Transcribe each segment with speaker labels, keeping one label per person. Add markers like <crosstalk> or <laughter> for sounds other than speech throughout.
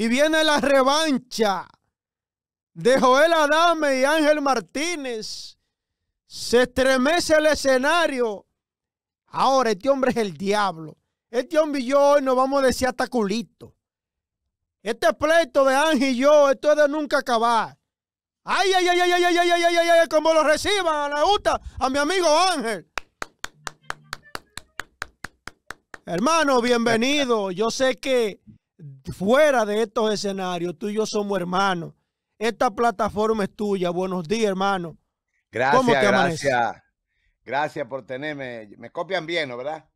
Speaker 1: Y viene la revancha de Joel Adame y Ángel Martínez. Se estremece el escenario. Ahora, este hombre es el diablo. Este hombre y yo hoy nos vamos a decir hasta culito. Este pleito de Ángel y yo, esto es de nunca acabar. Ay, ay, ay, ay, ay, ay, ay, ay, ay, ay, como lo reciban, a la gusta a mi amigo Ángel. Hermano, bienvenido. Yo sé que fuera de estos escenarios, tú y yo somos hermanos. Esta plataforma es tuya. Buenos días, hermano.
Speaker 2: Gracias, gracias. por tenerme. Me copian bien, ¿no, verdad?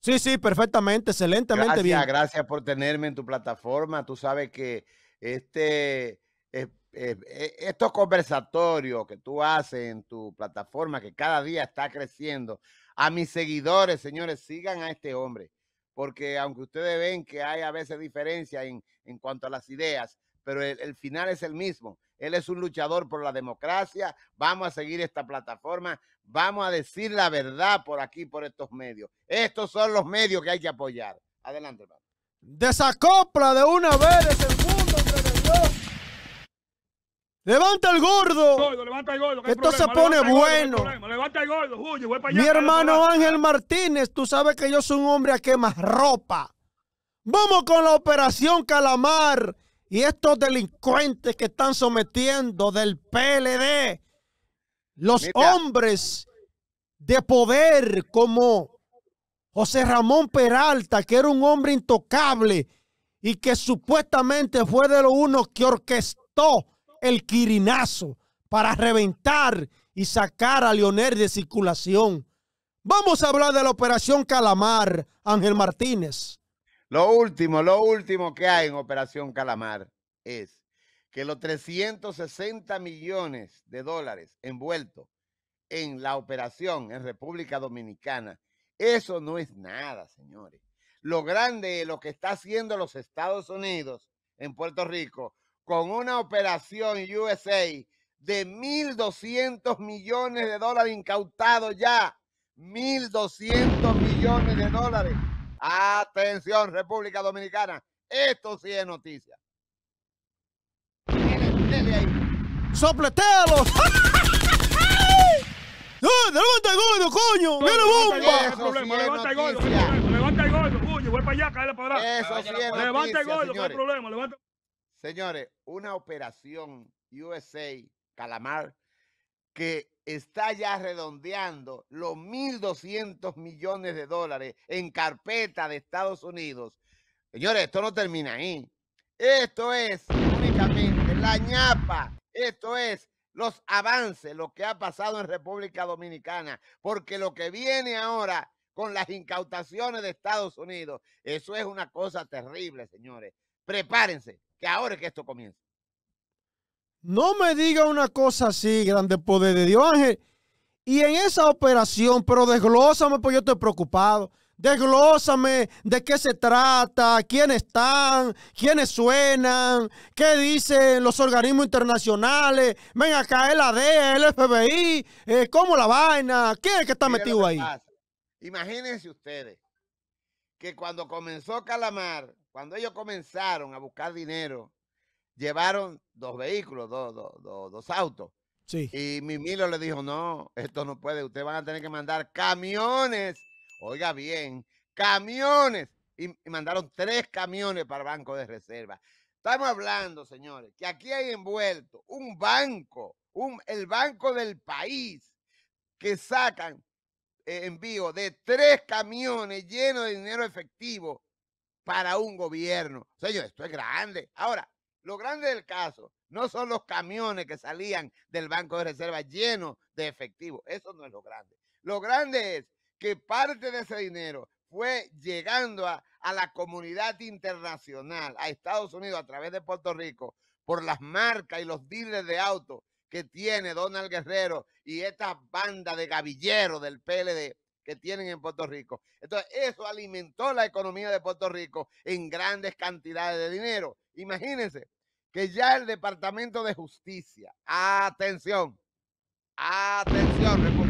Speaker 1: Sí, sí, perfectamente, excelentemente bien.
Speaker 2: Gracias por tenerme en tu plataforma. Tú sabes que este, e, estos conversatorios que tú haces en tu plataforma, que cada día está creciendo, a mis seguidores, señores, sigan a este hombre porque aunque ustedes ven que hay a veces diferencia en, cuanto a las ideas, pero el, final es el mismo. Él es un luchador por la democracia. Vamos a seguir esta plataforma. Vamos a decir la verdad por aquí, por estos medios. Estos son los medios que hay que apoyar. Adelante, hermano.
Speaker 1: Desacopla de una vez el mundo, Levanta el gordo.
Speaker 2: Esto se pone bueno. Mi hermano Ángel
Speaker 1: Martínez, tú sabes que yo soy un hombre a quemar ropa. Vamos con la operación Calamar y estos delincuentes que están sometiendo del PLD. Los hombres de poder como José Ramón Peralta, que era un hombre intocable y que supuestamente fue de los unos que orquestó el quirinazo para reventar y sacar a Leonel de circulación. Vamos a hablar de la Operación Calamar, Ángel Martínez.
Speaker 2: Lo último, lo último que hay en Operación Calamar es que los 360 millones de dólares envueltos en la operación en República Dominicana, eso no es nada, señores. Lo grande es lo que está haciendo los Estados Unidos en Puerto Rico con una operación USA de 1.200 millones de dólares incautados ya. 1.200 millones de dólares. Atención, República Dominicana. Esto sí es noticia. ¡Sopletealos! <laughs> ¡No, levanta el gordo, coño! ¡Mira bomba! levanta el gordo, levanta el gordo, coño, voy para allá, cállate para atrás. Eso sí es Levanta el gordo, no hay problema, levanta Señores, una operación USA Calamar que está ya redondeando los 1.200 millones de dólares en carpeta de Estados Unidos. Señores, esto no termina ahí. Esto es únicamente la ñapa. Esto es los avances, lo que ha pasado en República Dominicana, porque lo que viene ahora con las incautaciones de Estados Unidos, eso es una cosa terrible, señores prepárense, que ahora es que esto comienza.
Speaker 1: No me diga una cosa así, grande poder de Dios, Ángel. Y en esa operación, pero desglósame, porque yo estoy preocupado. Desglósame de qué se trata, quiénes están, quiénes suenan, qué dicen los organismos internacionales. Ven acá, el ADE, el FBI, cómo la vaina, quién es que está metido ahí.
Speaker 2: Imagínense ustedes que cuando comenzó Calamar, cuando ellos comenzaron a buscar dinero, llevaron dos vehículos, dos, autos. Sí. Y mi le dijo, no, esto no puede, ustedes van a tener que mandar camiones, oiga bien, camiones. Y, mandaron tres camiones para el Banco de Reserva. Estamos hablando, señores, que aquí hay envuelto un banco, el banco del país, que sacan eh, envío de tres camiones llenos de dinero efectivo para un gobierno. Señor, esto es grande. Ahora, lo grande del caso no son los camiones que salían del Banco de Reserva llenos de efectivo. Eso no es lo grande. Lo grande es que parte de ese dinero fue llegando a, la comunidad internacional, a Estados Unidos, a través de Puerto Rico, por las marcas y los dealers de autos que tiene Donald Guerrero y esta banda de gavilleros del PLD que tienen en Puerto Rico. Entonces, eso alimentó la economía de Puerto Rico en grandes cantidades de dinero. Imagínense que ya el Departamento de Justicia, atención, atención,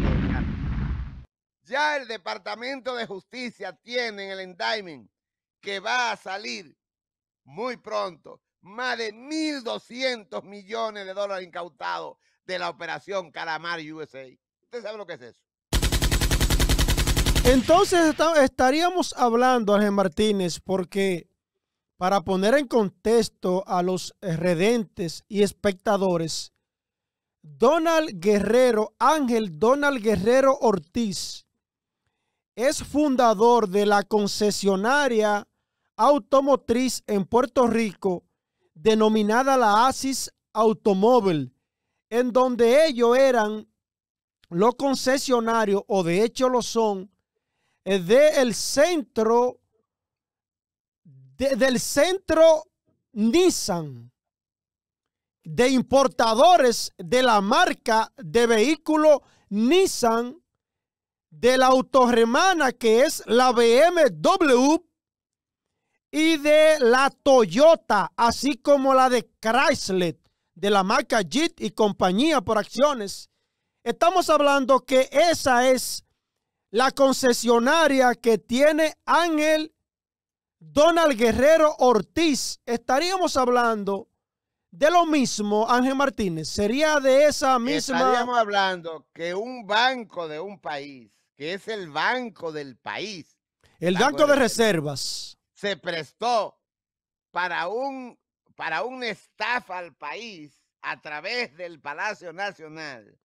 Speaker 2: ya el Departamento de Justicia tiene en el indictment que va a salir muy pronto más de 1.200 millones de dólares incautados de la operación Calamar USA. ¿Usted sabe lo que es eso?
Speaker 1: Entonces estaríamos hablando, Ángel Martínez, porque para poner en contexto a los redentes y espectadores, Donald Guerrero, Ángel Donald Guerrero Ortiz, es fundador de la concesionaria automotriz en Puerto Rico denominada la ASIS Automóvil, en donde ellos eran los concesionarios, o de hecho lo son, de el centro, del centro Nissan, de importadores de la marca de vehículo Nissan, de la autorremana que es la BMW y de la Toyota, así como la de Chrysler, de la marca JIT y compañía por acciones. Estamos hablando que esa es la concesionaria que tiene Ángel Donald Guerrero Ortiz, estaríamos hablando de lo mismo, Ángel Martínez. Sería de esa misma. Estaríamos
Speaker 2: hablando que un banco de un país, que es el banco del país, el banco, de,
Speaker 1: reservas,
Speaker 2: se prestó para un para una estafa al país a través del Palacio Nacional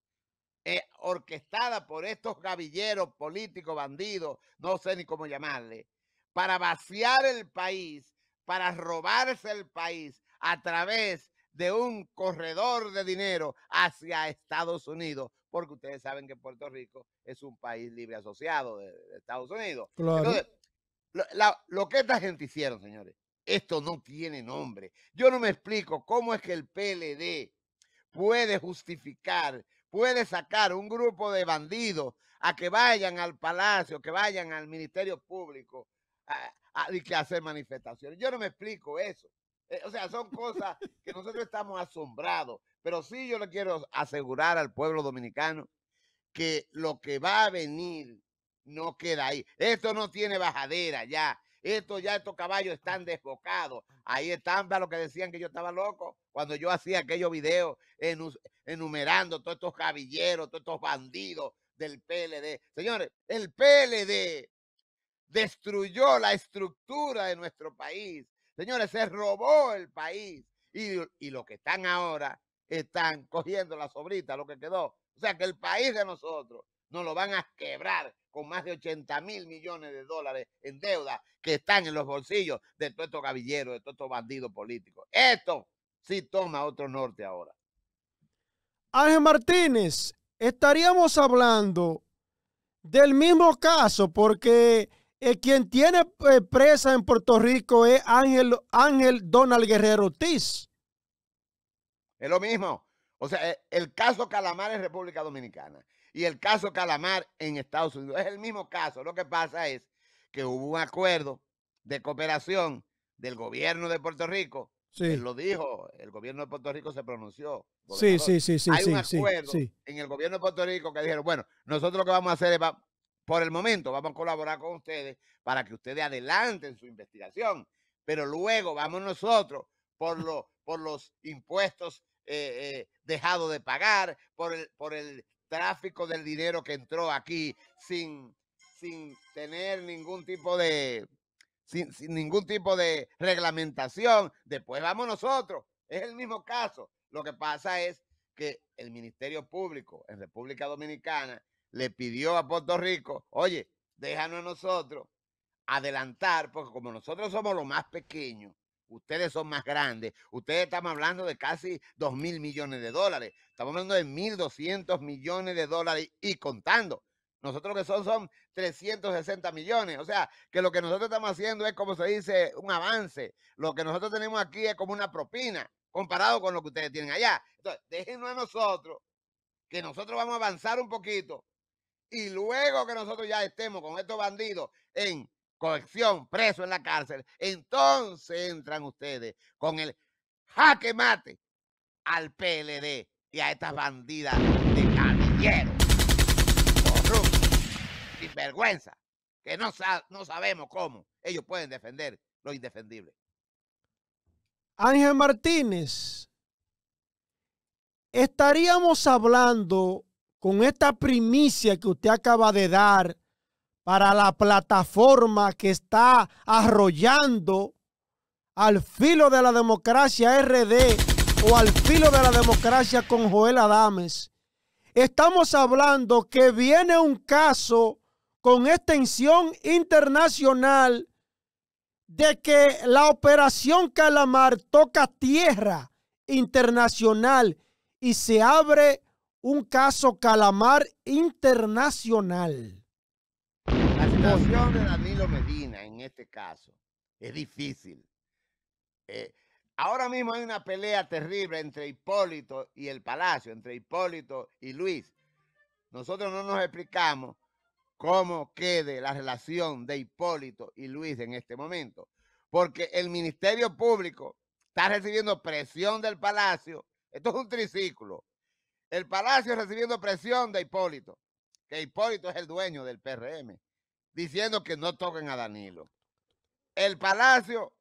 Speaker 2: eh, orquestada por estos gavilleros políticos, bandidos, no sé ni cómo llamarle, para vaciar el país, para robarse el país a través de un corredor de dinero hacia Estados Unidos, porque ustedes saben que Puerto Rico es un país libre asociado de, Estados Unidos. lo, lo que esta gente hicieron, señores, esto no tiene nombre. Yo no me explico cómo es que el PLD puede justificar puede sacar un grupo de bandidos a que vayan al palacio, que vayan al Ministerio Público y que hacer manifestaciones. Yo no me explico eso. Eh, o sea, son cosas que nosotros estamos asombrados, pero sí yo le quiero asegurar al pueblo dominicano que lo que va a venir no queda ahí. Esto no tiene bajadera ya. Estos ya, estos caballos están desbocados. Ahí están para lo que decían que yo estaba loco cuando yo hacía aquellos videos enumerando todos estos cabilleros, todos estos bandidos del PLD. Señores, el PLD destruyó la estructura de nuestro país. Señores, se robó el país. Y, y los que están ahora están cogiendo la sobrita, lo que quedó. O sea que el país de nosotros nos lo van a quebrar con más de 80 mil millones de dólares en deuda que están en los bolsillos de todos estos gavilleros, de todos estos bandidos políticos. Esto sí toma otro norte ahora.
Speaker 1: Ángel Martínez, estaríamos hablando del mismo caso porque quien tiene eh, presa en Puerto Rico es Ángel, Ángel Donald Guerrero
Speaker 2: Tiz. Es lo mismo. O sea, eh, el caso Calamar en República Dominicana y el caso Calamar en Estados Unidos es el mismo caso. Lo que pasa es que hubo un acuerdo de cooperación del gobierno de Puerto Rico. Sí. lo dijo, el gobierno de Puerto Rico se pronunció. Sí, sí, sí, sí. Hay un acuerdo en el gobierno de Puerto Rico que dijeron, bueno, nosotros lo que vamos a hacer es, por el momento, vamos a colaborar con ustedes para que ustedes adelanten su investigación, pero luego vamos nosotros por, lo, por los impuestos eh, eh, dejado de pagar, por el, por el tráfico del dinero que entró aquí sin, sin tener ningún tipo de sin, ningún tipo de reglamentación. Después vamos nosotros. Es el mismo caso. Lo que pasa es que el Ministerio Público en República Dominicana le pidió a Puerto Rico, oye, déjanos nosotros adelantar, porque como nosotros somos los más pequeños, ustedes son más grandes. Ustedes estamos hablando de casi 2 mil millones de dólares. Estamos hablando de 1.200 millones de dólares y contando. Nosotros lo que son son 360 millones. O sea, que lo que nosotros estamos haciendo es, como se dice, un avance. Lo que nosotros tenemos aquí es como una propina comparado con lo que ustedes tienen allá. Entonces, déjenos a nosotros, que nosotros vamos a avanzar un poquito. Y luego que nosotros ya estemos con estos bandidos en colección, preso en la cárcel, entonces entran ustedes con el jaque mate al PLD y a estas bandidas de camilleros, corruptos, vergüenza, que no, no sabemos cómo ellos pueden defender lo indefendible.
Speaker 1: Ángel Martínez, estaríamos hablando con esta primicia que usted acaba de dar para la plataforma que está arrollando al filo de la democracia RD o al filo de la democracia con Joel Adames. Estamos hablando que viene un caso con extensión internacional de que la operación Calamar toca tierra internacional y se abre un caso Calamar internacional
Speaker 2: situación de Danilo Medina en este caso es difícil. Eh, ahora mismo hay una pelea terrible entre Hipólito y el Palacio, entre Hipólito y Luis. Nosotros no nos explicamos cómo quede la relación de Hipólito y Luis en este momento, porque el Ministerio Público está recibiendo presión del Palacio. Esto es un triciclo. El Palacio recibiendo presión de Hipólito, que Hipólito es el dueño del PRM diciendo que no toquen a Danilo. El Palacio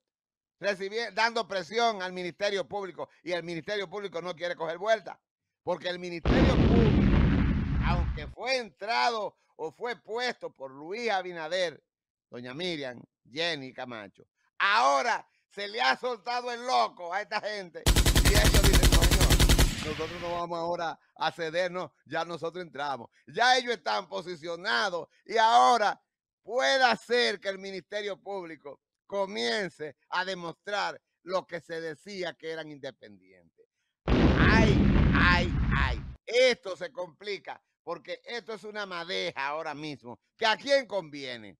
Speaker 2: dando presión al Ministerio Público y el Ministerio Público no quiere coger vuelta porque el Ministerio Público, aunque fue entrado o fue puesto por Luis Abinader, doña Miriam, Jenny Camacho, ahora se le ha soltado el loco a esta gente y ellos dicen, nosotros no vamos ahora a cedernos, ya nosotros entramos. Ya ellos están posicionados y ahora pueda ser que el Ministerio Público comience a demostrar lo que se decía que eran independientes. Ay, ay, ay. Esto se complica porque esto es una madeja ahora mismo. ¿Que a quién conviene?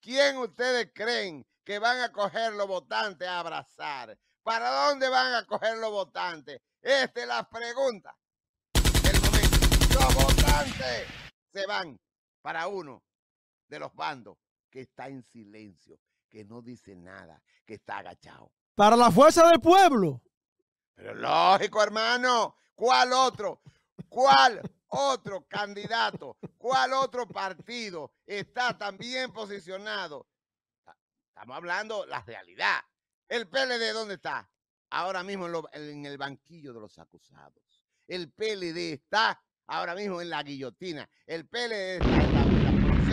Speaker 2: ¿Quién ustedes creen que van a coger los votantes a abrazar? ¿Para dónde van a coger los votantes? Esta es la pregunta. Los votantes se van para uno de los bandos, que está en silencio, que no dice nada, que está agachado.
Speaker 1: Para la fuerza del pueblo.
Speaker 2: Pero lógico, hermano. ¿Cuál otro? ¿Cuál otro candidato? ¿Cuál otro partido está tan bien posicionado? Estamos hablando la realidad. ¿El PLD dónde está? Ahora mismo en, el banquillo de los acusados. El PLD está ahora mismo en la guillotina. El PLD está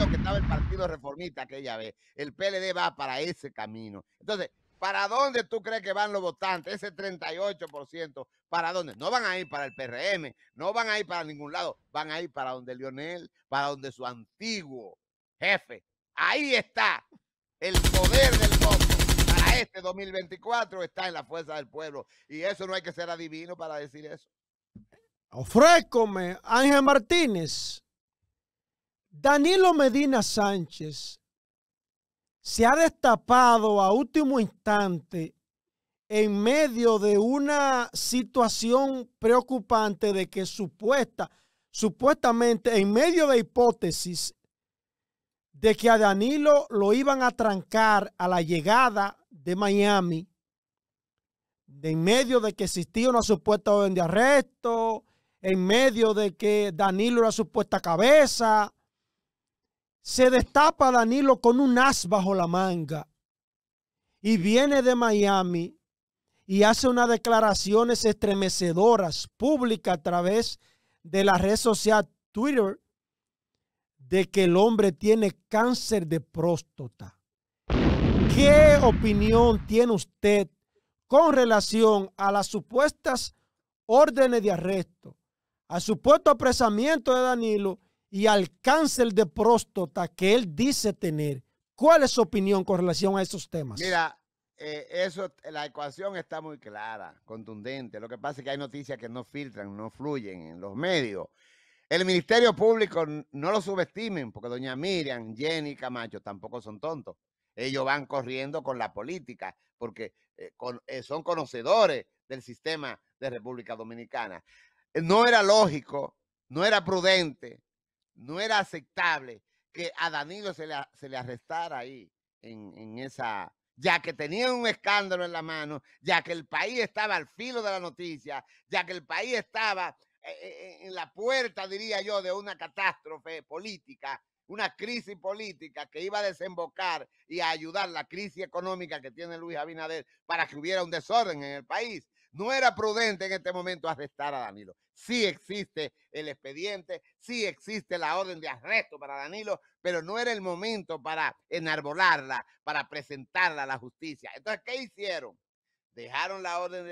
Speaker 2: que estaba el Partido Reformista aquella vez. El PLD va para ese camino. Entonces, ¿para dónde tú crees que van los votantes? Ese 38%, ¿para dónde? No van a ir para el PRM, no van a ir para ningún lado, van a ir para donde Lionel, para donde su antiguo jefe. Ahí está el poder del voto para este 2024 está en la fuerza del pueblo. Y eso no hay que ser adivino para decir eso.
Speaker 1: Ofrécome, Ángel Martínez. Danilo Medina Sánchez se ha destapado a último instante en medio de una situación preocupante de que supuesta, supuestamente en medio de hipótesis de que a Danilo lo iban a trancar a la llegada de Miami, en medio de que existía una supuesta orden de arresto, en medio de que Danilo era supuesta cabeza, se destapa Danilo con un as bajo la manga y viene de Miami y hace unas declaraciones estremecedoras públicas a través de la red social Twitter de que el hombre tiene cáncer de próstata. ¿Qué opinión tiene usted con relación a las supuestas órdenes de arresto, al supuesto apresamiento de Danilo y al cáncer de próstata que él dice tener. ¿Cuál es su opinión con relación a esos temas? Mira,
Speaker 2: eh, eso, la ecuación está muy clara, contundente. Lo que pasa es que hay noticias que no filtran, no fluyen en los medios. El Ministerio Público no lo subestimen, porque doña Miriam, Jenny, Camacho tampoco son tontos. Ellos van corriendo con la política, porque eh, eh, son conocedores del sistema de República Dominicana. No era lógico, no era prudente, no era aceptable que a Danilo se le, se le arrestara ahí en, en esa, ya que tenía un escándalo en la mano, ya que el país estaba al filo de la noticia, ya que el país estaba eh, eh, en la puerta, diría yo, de una catástrofe política, una crisis política que iba a desembocar y a ayudar la crisis económica que tiene Luis Abinader para que hubiera un desorden en el país. No era prudente en este momento arrestar a Danilo. Sí existe el expediente, sí existe la orden de arresto para Danilo, pero no era el momento para enarbolarla, para presentarla a la justicia. Entonces, ¿qué hicieron? Dejaron la orden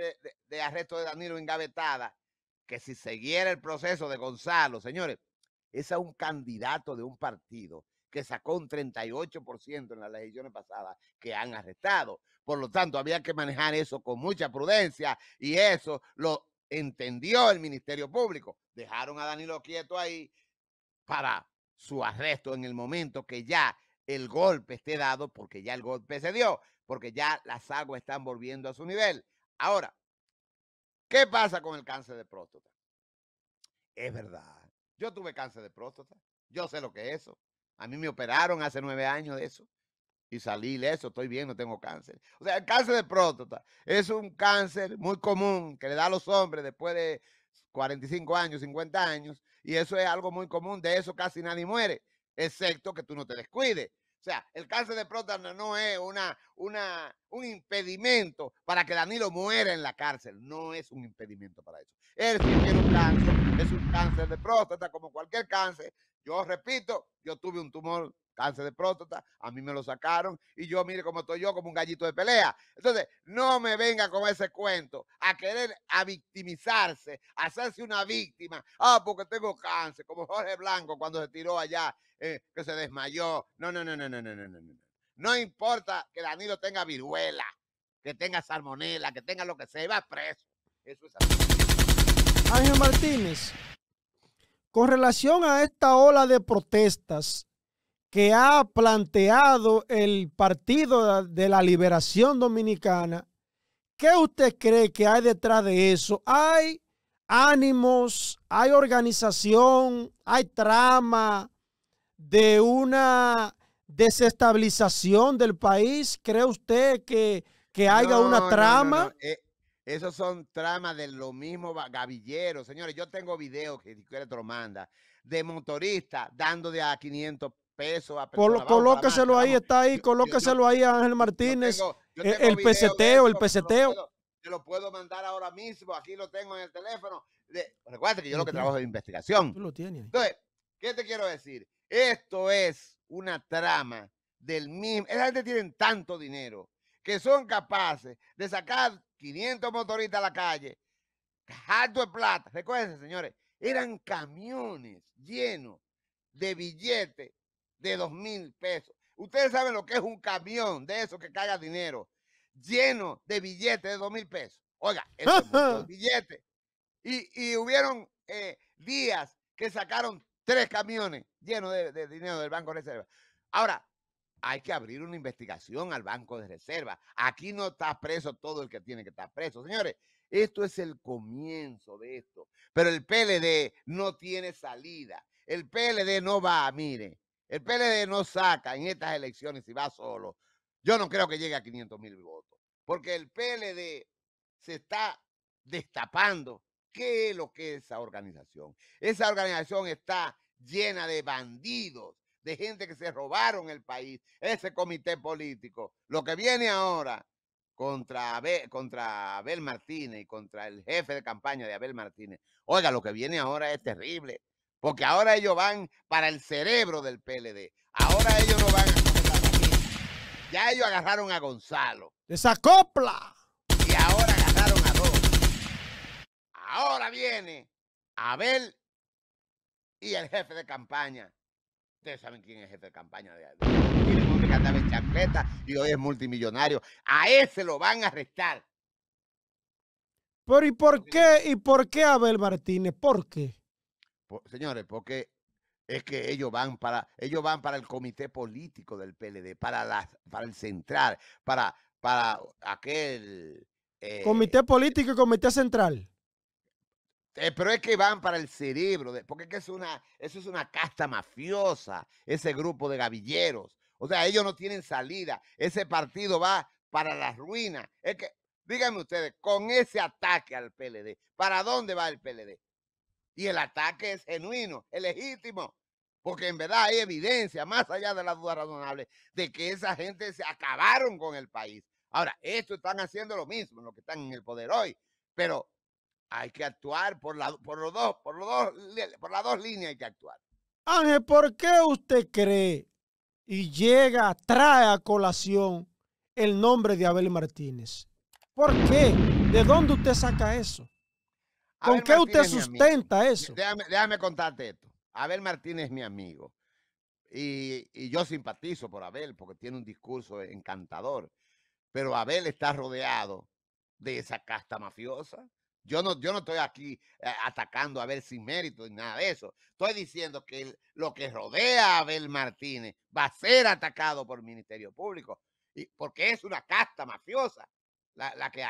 Speaker 2: de, arresto de Danilo engavetada, que si siguiera el proceso de Gonzalo, señores, es a un candidato de un partido que sacó un 38% en las elecciones pasadas, que han arrestado. Por lo tanto, había que manejar eso con mucha prudencia y eso lo entendió el Ministerio Público. Dejaron a Danilo quieto ahí para su arresto en el momento que ya el golpe esté dado, porque ya el golpe se dio, porque ya las aguas están volviendo a su nivel. Ahora, ¿qué pasa con el cáncer de próstata? Es verdad, yo tuve cáncer de próstata, yo sé lo que es eso. A mí me operaron hace nueve años de eso y salir eso, estoy bien, no tengo cáncer. O sea, el cáncer de próstata es un cáncer muy común que le da a los hombres después de 45 años, 50 años, y eso es algo muy común, de eso casi nadie muere, excepto que tú no te descuides. O sea, el cáncer de próstata no es una, una, un impedimento para que Danilo muera en la cárcel. No es un impedimento para eso. Él sí tiene un cáncer, es un cáncer de próstata como cualquier cáncer. Yo repito, yo tuve un tumor cáncer de próstata, a mí me lo sacaron y yo, mire como estoy yo, como un gallito de pelea. Entonces, no me venga con ese cuento, a querer a victimizarse, a hacerse una víctima. Ah, porque tengo cáncer, como Jorge Blanco cuando se tiró allá, eh, que se desmayó. No, no, no, no, no, no, no, no. No importa que Danilo tenga viruela, que tenga salmonela, que tenga lo que sea, va preso. Eso es
Speaker 1: así. Ángel Martínez, con relación a esta ola de protestas que ha planteado el Partido de la Liberación Dominicana, ¿qué usted cree que hay detrás de eso? ¿Hay ánimos, hay organización, hay trama de una desestabilización del país? ¿Cree usted que, haya una trama?
Speaker 2: Eh, esos son tramas de lo mismo Gavillero, Señores, yo tengo videos que si quiere te lo manda, de motoristas dando de a 500 peso a ahí,
Speaker 1: está ahí, colócaselo ahí a Ángel Martínez. Eh, el peseteo, el peseteo.
Speaker 2: Te lo, puedo mandar ahora mismo, aquí lo tengo en el teléfono. recuerda que yo lo que trabajo es investigación. Tú lo tienes. Entonces, ¿qué te quiero decir? Esto es una trama del mismo. Esa gente tienen tanto dinero que son capaces de sacar 500 motoristas a la calle, harto de plata. Recuerden, señores, eran camiones llenos de billetes de dos mil pesos. Ustedes saben lo que es un camión de eso que caga dinero, lleno de billetes de dos mil pesos. Oiga, esos <laughs> billetes. Y, y hubieron eh, días que sacaron tres camiones llenos de, de dinero del Banco de Reserva. Ahora, hay que abrir una investigación al Banco de Reserva. Aquí no está preso todo el que tiene que estar preso. Señores, esto es el comienzo de esto. Pero el PLD no tiene salida. El PLD no va, mire, el PLD no saca en estas elecciones si va solo. Yo no creo que llegue a 500 mil votos, porque el PLD se está destapando qué es lo que es esa organización. Esa organización está llena de bandidos, de gente que se robaron el país, ese comité político. Lo que viene ahora contra contra Abel Martínez y contra el jefe de campaña de Abel Martínez. Oiga, lo que viene ahora es terrible porque ahora ellos van para el cerebro del PLD. Ahora ellos no van a ya ellos agarraron a Gonzalo.
Speaker 1: ¡Esa copla! Y ahora agarraron a
Speaker 2: dos. Ahora viene Abel y el jefe de campaña. Ustedes saben quién es el jefe de campaña de Abel. que andaba en chancleta y hoy es multimillonario. A ese lo van a arrestar. Pero ¿y por qué? ¿Y por qué Abel Martínez? ¿Por qué? señores, porque es que ellos van para, ellos van para el comité político del PLD, para la, el central, para, para aquel eh, comité
Speaker 1: político y comité central.
Speaker 2: Eh, pero es que van para el cerebro, porque es que es una, eso es una casta mafiosa, ese grupo de gavilleros. O sea, ellos no tienen salida. Ese partido va para las ruinas. Es que, díganme ustedes, con ese ataque al PLD, ¿para dónde va el PLD? Y el ataque es genuino, es legítimo, porque en verdad hay evidencia, más allá de la duda razonable, de que esa gente se acabaron con el país. Ahora, esto están haciendo lo mismo, los que están en el poder hoy, pero hay que actuar por, por los dos, por los dos, por las dos líneas hay que actuar.
Speaker 1: Ángel, ¿por qué usted cree y llega, trae a colación el nombre de Abel Martínez? ¿Por qué? ¿De dónde usted saca eso? ¿Con qué usted sustenta eso?
Speaker 2: Déjame, contarte esto. Abel Martínez es mi amigo. Y, yo simpatizo por Abel porque tiene un discurso encantador. Pero Abel está rodeado de esa casta mafiosa. Yo no, yo no estoy aquí eh, atacando a Abel sin mérito ni nada de eso. Estoy diciendo que lo que rodea a Abel Martínez va a ser atacado por el Ministerio Público. Y, porque es una casta mafiosa la, que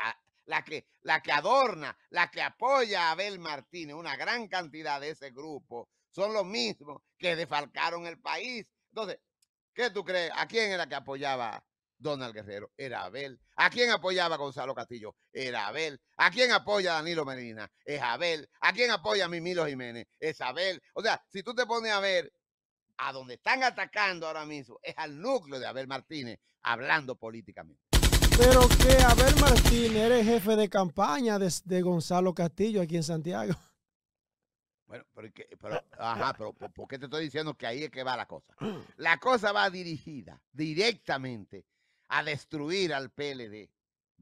Speaker 2: la que, la que adorna, la que apoya a Abel Martínez, una gran cantidad de ese grupo, son los mismos que defalcaron el país. Entonces, ¿qué tú crees? ¿A quién era que apoyaba Donald Guerrero? Era Abel. ¿A quién apoyaba Gonzalo Castillo? Era Abel. ¿A quién apoya Danilo Medina? Es Abel. ¿A quién apoya Mimilo Jiménez? Es Abel. O sea, si tú te pones a ver a donde están atacando ahora mismo, es al núcleo de Abel Martínez hablando políticamente. Pero que ver
Speaker 1: Martín eres jefe de campaña de, Gonzalo Castillo aquí en Santiago.
Speaker 2: Bueno, pero, ajá, pero ¿por qué te estoy diciendo que ahí es que va la cosa? La cosa va dirigida directamente a destruir al PLD.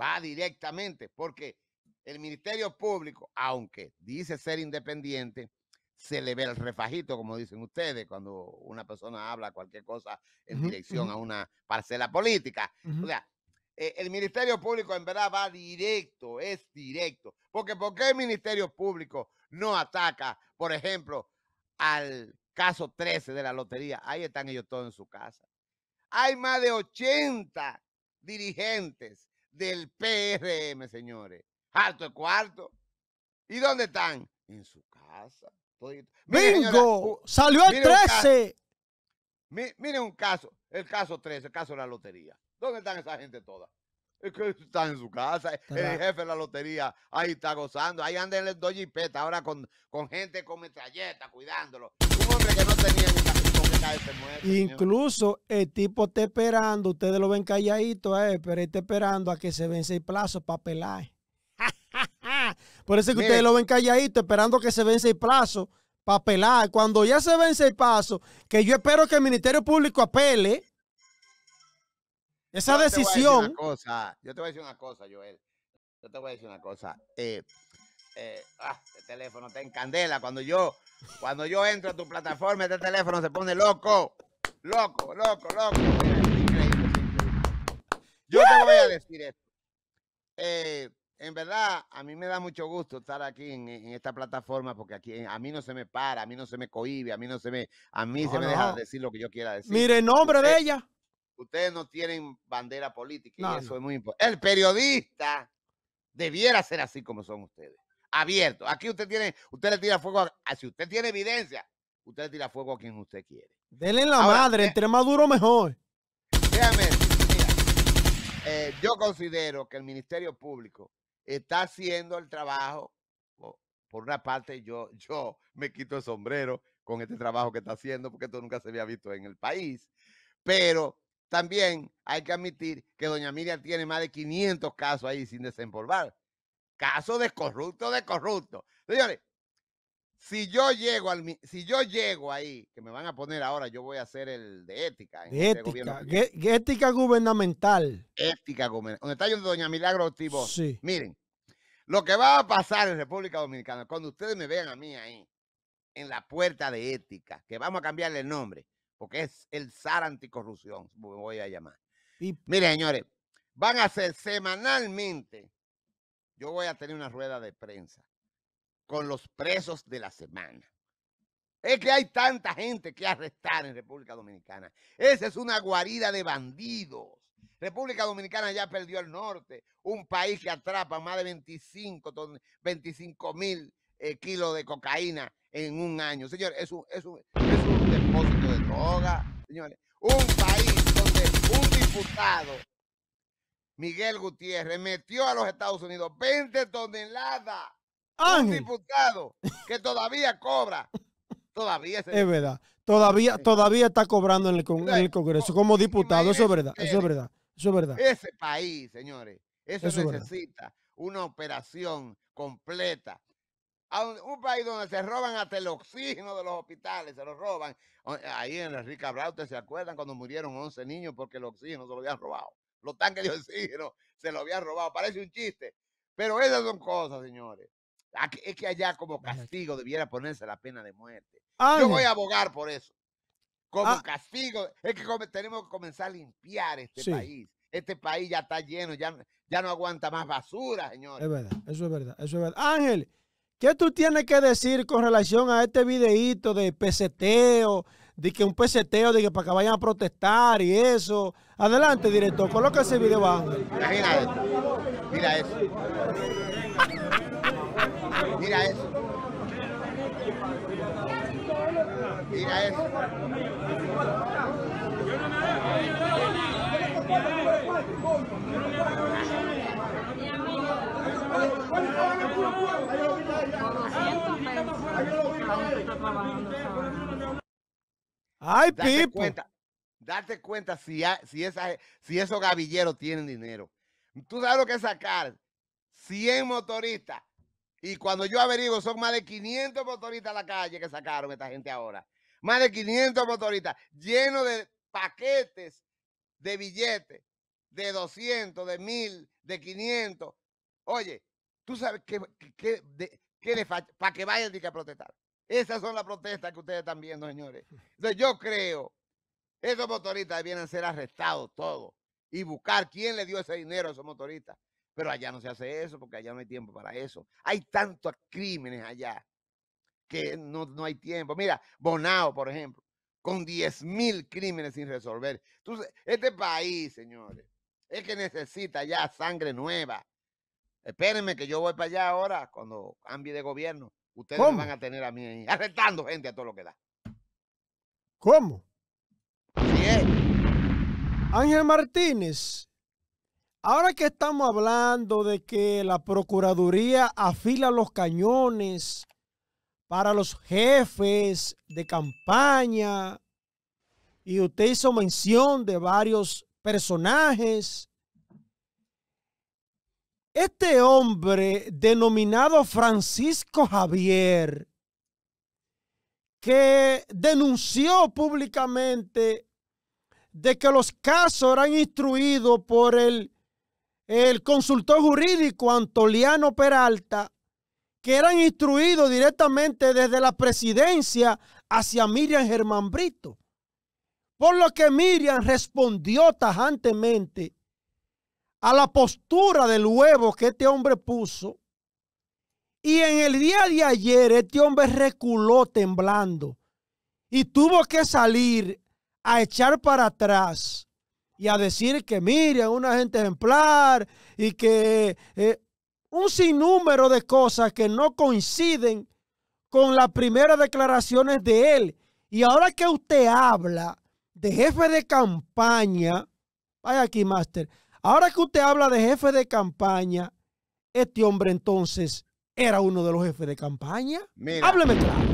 Speaker 2: Va directamente porque el Ministerio Público, aunque dice ser independiente, se le ve el refajito, como dicen ustedes, cuando una persona habla cualquier cosa en dirección a una parcela política. O sea, eh, el Ministerio Público en verdad va directo, es directo. Porque ¿por qué el Ministerio Público no ataca, por ejemplo, al caso 13 de la lotería? Ahí están ellos todos en su casa. Hay más de 80 dirigentes del PRM, señores. Harto el cuarto. ¿Y dónde están? En su casa.
Speaker 1: ¡Salió el 13!
Speaker 2: miren un caso, el caso 13, el caso de la lotería. ¿Dónde están esa gente toda? Es que están en su casa, el jefe de la lotería ahí está gozando, ahí andan en dos ahora con, con gente con metralleta cuidándolo. Un hombre que no tenía Muerto,
Speaker 1: Incluso el tipo está esperando, ustedes lo ven calladito, eh, pero está esperando a que se vence el plazo para pelar. <laughs> Por eso es que ustedes lo ven calladito, esperando a que se vence el plazo para pelar. Cuando ya se vence el plazo, que yo espero que el Ministerio Público apele, esa decisión.
Speaker 2: yo te voy a decir una cosa, Joel. Yo te voy a decir una cosa. El eh, eh, ah, este teléfono te en Cuando yo, cuando yo entro a tu plataforma, este teléfono se pone loco. Loco, loco, loco. Yo te voy a decir esto. Eh, en verdad, a mí me da mucho gusto estar aquí en, esta plataforma porque aquí a mí no se me para, a mí no se me cohibe a mí no se me, a mí se me deja decir lo que yo quiera decir. Mire, el nombre de ella ustedes no tienen bandera política y eso es muy importante. El periodista debiera ser así como son ustedes. Abierto. Aquí usted tiene, usted le tira fuego a, ah, si usted tiene evidencia, usted le tira fuego a quien usted quiere.
Speaker 1: Denle la madre, eh entre más duro mejor.
Speaker 2: Déjame, mira, eh, yo considero que el Ministerio Público está haciendo el trabajo. Por una parte, yo, yo me quito el sombrero con este trabajo que está haciendo, porque esto nunca se había visto en el país. Pero también hay que admitir que doña Miriam tiene más de 500 casos ahí sin desempolvar. Casos de corrupto, de corrupto. Señores, si yo llego al si yo llego ahí, que me van a poner ahora, yo voy a hacer el de ética. Este ética,
Speaker 1: ética gubernamental.
Speaker 2: Ética gubernamental. Donde está yo, doña Milagro Tibo. Sí. Miren, lo que va a pasar en República Dominicana, cuando ustedes me vean a mí ahí, en la puerta de ética, que vamos a cambiarle el nombre, porque es el zar anticorrupción, voy a llamar. Mire, señores, van a ser semanalmente, yo voy a tener una rueda de prensa con los presos de la semana. Es que hay tanta gente que arrestar en República Dominicana. Esa es una guarida de bandidos. República Dominicana ya perdió el norte, un país que atrapa más de 25 mil eh, kilos de cocaína en un año. Señor, eso es un, de droga. Señores, un país donde un diputado, Miguel Gutiérrez, metió a los Estados Unidos 20 toneladas. Un diputado que todavía cobra. Todavía.
Speaker 1: Es verdad. Todavía, todavía está cobrando en el, Congreso como diputado. Eso es verdad. Eso es verdad. Eso es verdad. Ese
Speaker 2: país, señores, eso, necesita una operación completa un país donde se roban hasta el oxígeno de los hospitales, se lo roban. Ahí en la Rica Brau, se acuerdan cuando murieron 11 niños porque el oxígeno se lo habían robado? Los tanques de oxígeno se lo habían robado. Parece un chiste, pero esas son cosas, señores. es que allá como castigo debiera ponerse la pena de muerte. Yo voy a abogar por eso. Como ah. castigo, es que tenemos que comenzar a limpiar este país este país ya está lleno, ya, ya no aguanta más basura, señores. Es verdad,
Speaker 1: eso es verdad, eso es verdad. Ángel, ¿Qué tú tienes que decir con relación a este videíto de peseteo, de que un peseteo, de que para que vayan a protestar y eso? Adelante, director, coloca ese video abajo. Mira
Speaker 2: Mira eso. Mira eso. Mira eso. Mira eso. Ay, date Cuenta, date cuenta si, si esos gavilleros tienen dinero. Tú sabes lo que es sacar 100 motoristas. Y cuando yo averiguo, son más de 500 motoristas a la calle que sacaron esta gente ahora. Más de 500 motoristas llenos de paquetes de billetes de 200, de 1000, de 500. Oye, tú sabes que, que de, para que vayan a protestar. Esas son las protestas que ustedes están viendo, señores. Entonces yo creo, esos motoristas vienen ser arrestados todos y buscar quién le dio ese dinero a esos motoristas. Pero allá no se hace eso porque allá no hay tiempo para eso. Hay tantos crímenes allá que no, no hay tiempo. Mira, Bonao, por ejemplo, con 10 mil crímenes sin resolver. Entonces, este país, señores, es que necesita ya sangre nueva. Espérenme que yo voy para allá ahora cuando cambie de gobierno. Ustedes van a tener a mí ahí, arrestando gente a todo lo que da.
Speaker 1: ¿Cómo? Así es. Ángel Martínez, ahora que estamos hablando de que la Procuraduría afila los cañones para los jefes de campaña, y usted hizo mención de varios personajes este hombre denominado Francisco Javier, que denunció públicamente de que los casos eran instruidos por el, el consultor jurídico Antoliano Peralta, que eran instruidos directamente desde la presidencia hacia Miriam Germán Brito. Por lo que Miriam respondió tajantemente a la postura del huevo que este hombre puso. Y en el día de ayer este hombre reculó temblando y tuvo que salir a echar para atrás y a decir que miren, una gente ejemplar y que eh, un sinnúmero de cosas que no coinciden con las primeras declaraciones de él. Y ahora que usted habla de jefe de campaña, vaya aquí, máster, Ahora que usted habla de jefe de campaña, este hombre entonces era uno de los jefes de campaña.
Speaker 2: Mira, Hábleme claro.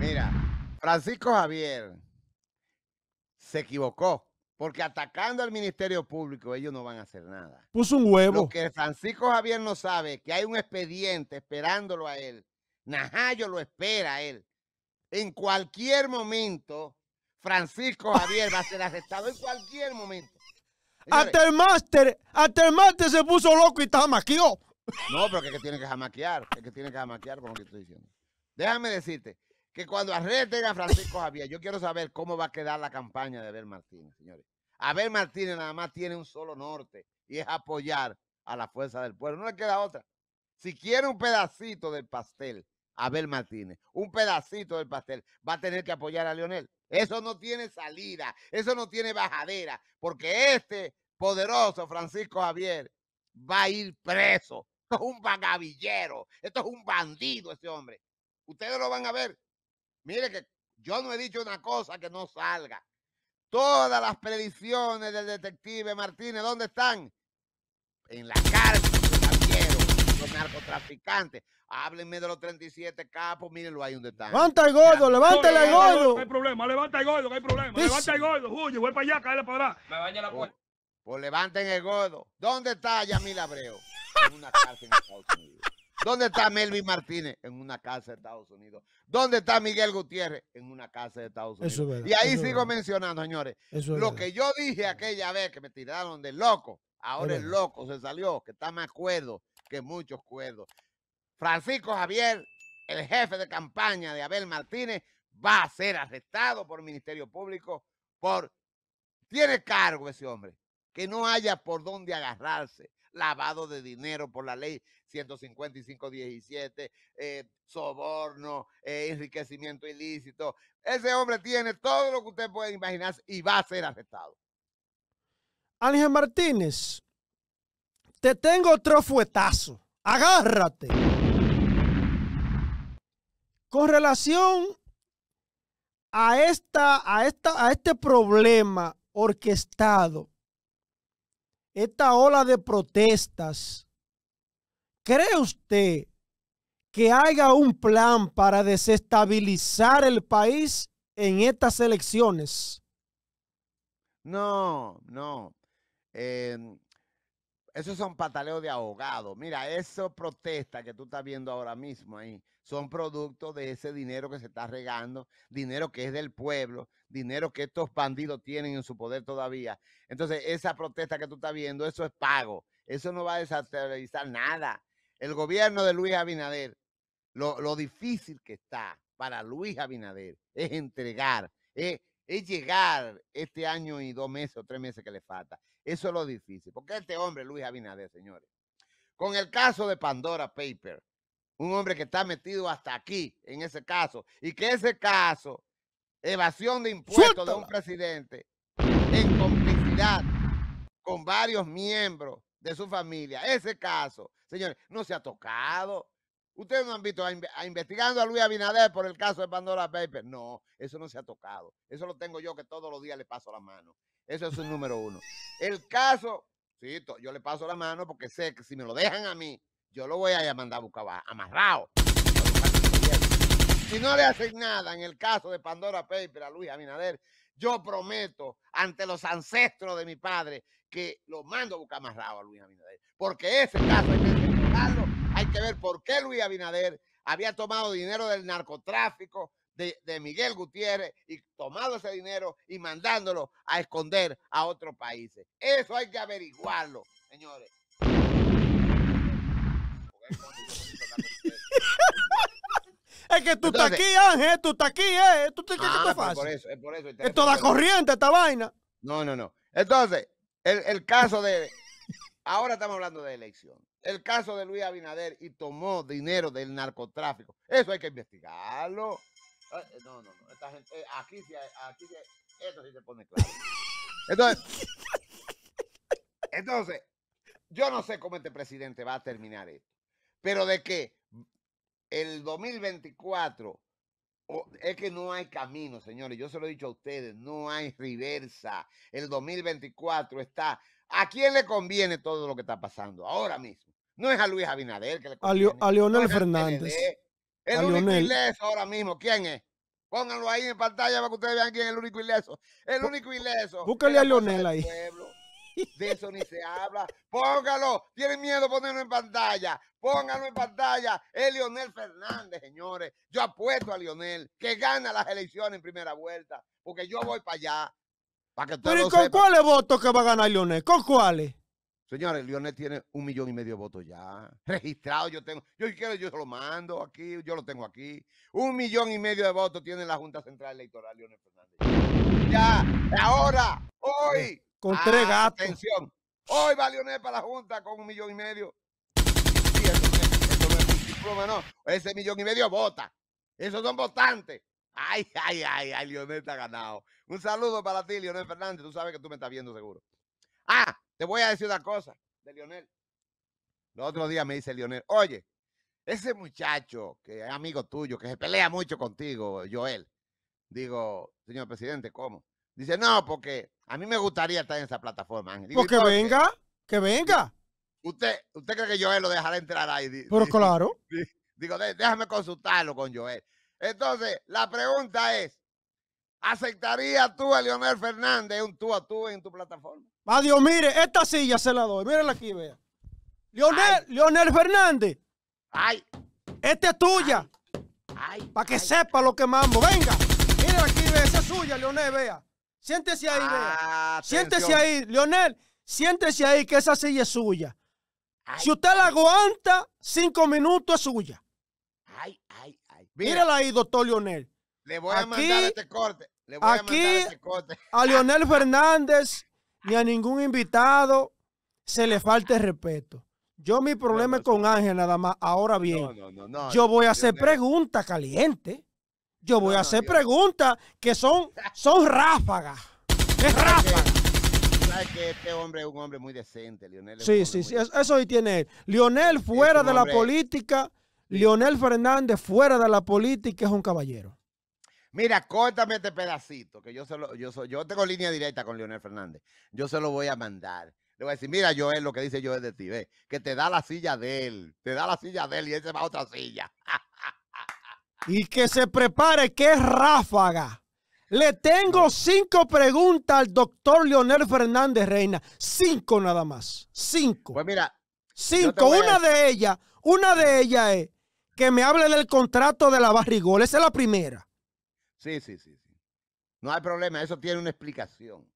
Speaker 2: Mira, Francisco Javier se equivocó. Porque atacando al Ministerio Público ellos no van a hacer nada.
Speaker 1: Puso un huevo. Lo que
Speaker 2: Francisco Javier no sabe, que hay un expediente esperándolo a él. Najayo lo espera a él. En cualquier momento, Francisco Javier va a ser arrestado. En cualquier momento. Hasta
Speaker 1: el máster, hasta el se puso loco y jamaqueó.
Speaker 2: No, pero que, que tiene que jamaquear, Es que tiene que jamaquear con lo que estoy diciendo. Déjame decirte que cuando arresten a Francisco Javier, yo quiero saber cómo va a quedar la campaña de Abel Martínez, señores. Abel Martínez nada más tiene un solo norte y es apoyar a la fuerza del pueblo. No le queda otra. Si quiere un pedacito del pastel, Abel Martínez, un pedacito del pastel, va a tener que apoyar a Leonel. Eso no tiene salida, eso no tiene bajadera, porque este poderoso Francisco Javier va a ir preso. <laughs> Esto es un vagabillero, esto es un bandido ese hombre. Ustedes lo van a ver. Mire que yo no he dicho una cosa que no salga. Todas las predicciones del detective Martínez, ¿dónde están? En la cárcel los narcotraficantes. Háblenme de los 37 capos, mírenlo ahí donde están. Levanta el gordo, levántale el gordo. No hay problema, levanta el gordo, no hay problema. Levanta el gordo, huye, voy para allá, cállate para atrás. Me baña la pues, puerta. Pues levanten el gordo. ¿Dónde está Yamil Abreu? En una casa en Estados Unidos. ¿Dónde está Melvin Martínez? En una casa de Estados Unidos. ¿Dónde está Miguel Gutiérrez? En una casa de Estados Unidos. y ahí sigo mencionando, señores, lo que yo dije aquella vez que me tiraron de loco. Ahora el loco se salió, que está más acuerdo que muchos cuerdos. Francisco Javier, el jefe de campaña de Abel Martínez, va a ser arrestado por el Ministerio Público por... Tiene cargo ese hombre, que no haya por dónde agarrarse. Lavado de dinero por la ley 155-17, eh, soborno, eh, enriquecimiento ilícito. Ese hombre tiene todo lo que usted puede imaginarse y va a ser arrestado.
Speaker 1: Ángel Martínez, te tengo otro fuetazo. Agárrate. Con relación a, esta, a, esta, a este problema orquestado, esta ola de protestas, ¿cree usted que haya un plan para desestabilizar el país en estas elecciones?
Speaker 2: No, no. Eh, esos son pataleos de ahogado. Mira, eso protesta que tú estás viendo ahora mismo ahí son producto de ese dinero que se está regando, dinero que es del pueblo, dinero que estos bandidos tienen en su poder todavía. Entonces, esa protesta que tú estás viendo, eso es pago. Eso no va a desestabilizar nada. El gobierno de Luis Abinader, lo, lo difícil que está para Luis Abinader es entregar, es es llegar este año y dos meses o tres meses que le falta. Eso es lo difícil. Porque este hombre, Luis Abinader, señores, con el caso de Pandora Paper, un hombre que está metido hasta aquí en ese caso, y que ese caso, evasión de impuestos de un presidente, en complicidad con varios miembros de su familia, ese caso, señores, no se ha tocado. Ustedes no han visto a, investigando a Luis Abinader por el caso de Pandora Papers. No, eso no se ha tocado. Eso lo tengo yo que todos los días le paso la mano. Eso es el número uno. El caso, sí, yo le paso la mano porque sé que si me lo dejan a mí, yo lo voy a mandar a buscar amarrado. Si no le hacen nada en el caso de Pandora Papers a Luis Abinader, yo prometo ante los ancestros de mi padre que lo mando a buscar amarrado a Luis Abinader. Porque ese caso hay que que ver por qué Luis Abinader había tomado dinero del narcotráfico de, Miguel Gutiérrez y tomado ese dinero y mandándolo a esconder a otros países. Eso hay que averiguarlo, señores.
Speaker 1: Es que tú estás aquí, Ángel, tú estás aquí, ¿eh? Tú te, ah, pues es toda corriente
Speaker 2: esta vaina. No, no, no. Entonces, el, el caso de... Ahora estamos hablando de elección el caso de Luis Abinader y tomó dinero del narcotráfico. Eso hay que investigarlo. Eh, eh, no, no, no. Esta gente, eh, aquí aquí esto sí se pone claro. Entonces, entonces, yo no sé cómo este presidente va a terminar esto, pero de que el 2024 es que no hay camino, señores. Yo se lo he dicho a ustedes, no hay reversa. El 2024 está. ¿A quién le conviene todo lo que está pasando ahora mismo? No es a Luis Abinader que le A,
Speaker 1: Leonel Fernández.
Speaker 2: El, único ileso ahora mismo, ¿quién es? Pónganlo ahí en pantalla para que ustedes vean quién es el único ileso. El único ileso. Búscale a Leonel ahí. <laughs> De eso ni se habla. Póngalo. Tienen miedo ponerlo en pantalla. Pónganlo en pantalla. Es Leonel Fernández, señores. Yo apuesto a Lionel que gana las elecciones en primera vuelta. Porque yo voy para allá. Para que Pero con cuáles votos que va a ganar Leonel? ¿Con cuáles? Señores, Lionel tiene un millón y medio de votos ya. Registrado, yo tengo. Yo quiero, yo lo mando aquí, yo lo tengo aquí. Un millón y medio de votos tiene la Junta Central Electoral, Lionel Fernández. Ya, ahora, hoy. Con tres gatos. Atención. Hoy va Lionel para la Junta con un millón y medio. Sí, diploma, Ese millón y medio vota. Esos son votantes. Ay, ay, ay, ay, Lionel está ganado. Un saludo para ti, Lionel Fernández. Tú sabes que tú me estás viendo seguro. Ah, te voy a decir una cosa de Lionel. Los otros días me dice Lionel, oye, ese muchacho que es amigo tuyo, que se pelea mucho contigo, Joel. Digo, señor presidente, ¿cómo? Dice, no, porque a mí me gustaría estar en esa plataforma, porque pues
Speaker 1: venga, que venga.
Speaker 2: ¿Usted, ¿Usted cree que Joel lo dejará entrar ahí? Pero claro. <laughs> Digo, déjame consultarlo con Joel. Entonces, la pregunta es, ¿aceptaría tú a Lionel Fernández un tú a tú en tu plataforma? Adiós, mire,
Speaker 1: esta silla se la doy. Mírala aquí, vea. Leonel, Leonel Fernández. Ay. Esta es tuya. Ay. Para que sepa lo que mamo. Venga. mírala aquí, vea. Esa es suya, Leonel, vea. Siéntese ahí, vea. Ah, Siéntese ahí, Leonel. Siéntese ahí, que esa silla es suya. si usted la aguanta, cinco minutos es suya.
Speaker 2: Ay, ay,
Speaker 1: ay. Mírala ahí, doctor Leonel.
Speaker 2: Le voy a mandar este corte. Le voy aquí, a mandar este corte. A
Speaker 1: Leonel <laughs> Fernández ni a ningún invitado se le falte respeto. Yo mi problema es con Ángel nada más. Ahora bien, yo voy a hacer preguntas calientes. Yo voy a hacer preguntas que son, <laughs> son ráfagas. Es
Speaker 2: ráfagas que este hombre es un hombre muy decente, Lionel. Sí, sí, sí,
Speaker 1: eso ahí tiene él. Lionel fuera de la política, Lionel Fernández fuera de la política es un caballero.
Speaker 2: Mira, córtame este pedacito, que yo, se lo, yo, yo tengo línea directa con Leonel Fernández. Yo se lo voy a mandar. Le voy a decir, mira, Joel, lo que dice Joel de ti, ve, que te da la silla de él, te da la silla de él y él se va a otra silla.
Speaker 1: y que se prepare, que es ráfaga. Le tengo cinco preguntas al doctor Leonel Fernández Reina. Cinco nada más. Cinco. Pues mira. Cinco. Una de ellas, una de ellas es que me hable del contrato de la barrigol. Esa es la primera.
Speaker 2: Sí, sí, sí, sí. No hay problema, eso tiene una explicación.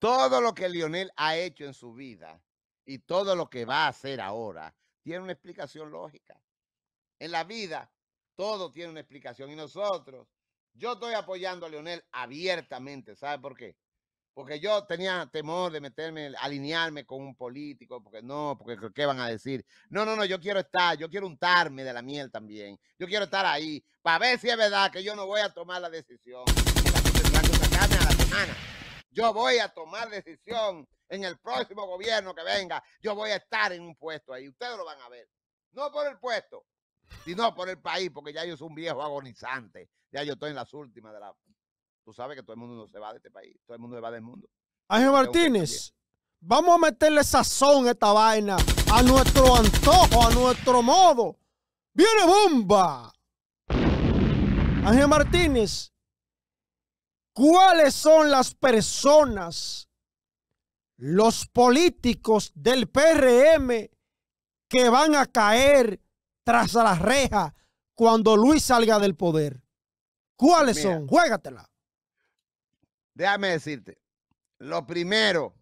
Speaker 2: Todo lo que Lionel ha hecho en su vida y todo lo que va a hacer ahora tiene una explicación lógica. En la vida todo tiene una explicación y nosotros, yo estoy apoyando a Lionel abiertamente, ¿sabe por qué? porque yo tenía temor de meterme, alinearme con un político, porque no, porque qué van a decir. No, no, no, yo quiero estar, yo quiero untarme de la miel también. Yo quiero estar ahí para ver si es verdad que yo no voy a tomar la decisión. Yo voy a tomar decisión en el próximo gobierno que venga. Yo voy a estar en un puesto ahí. Ustedes lo van a ver. No por el puesto, sino por el país, porque ya yo soy un viejo agonizante. Ya yo estoy en las últimas de la Tú sabes que todo el mundo no se va de este país, todo el mundo se va del mundo.
Speaker 1: Ángel Martínez, vamos a meterle sazón a esta vaina, a nuestro antojo, a nuestro modo. ¡Viene bomba! Ángel Martínez, ¿cuáles son las personas, los políticos del PRM que van a caer tras las rejas cuando Luis salga del poder? ¿Cuáles son? Juégatela.
Speaker 2: Déjame decirte, lo primero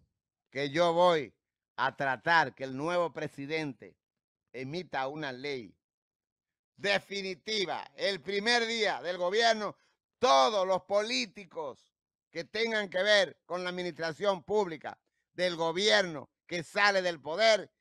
Speaker 2: que yo voy a tratar que el nuevo presidente emita una ley definitiva. El primer día del gobierno, todos los políticos que tengan que ver con la administración pública del gobierno que sale del poder,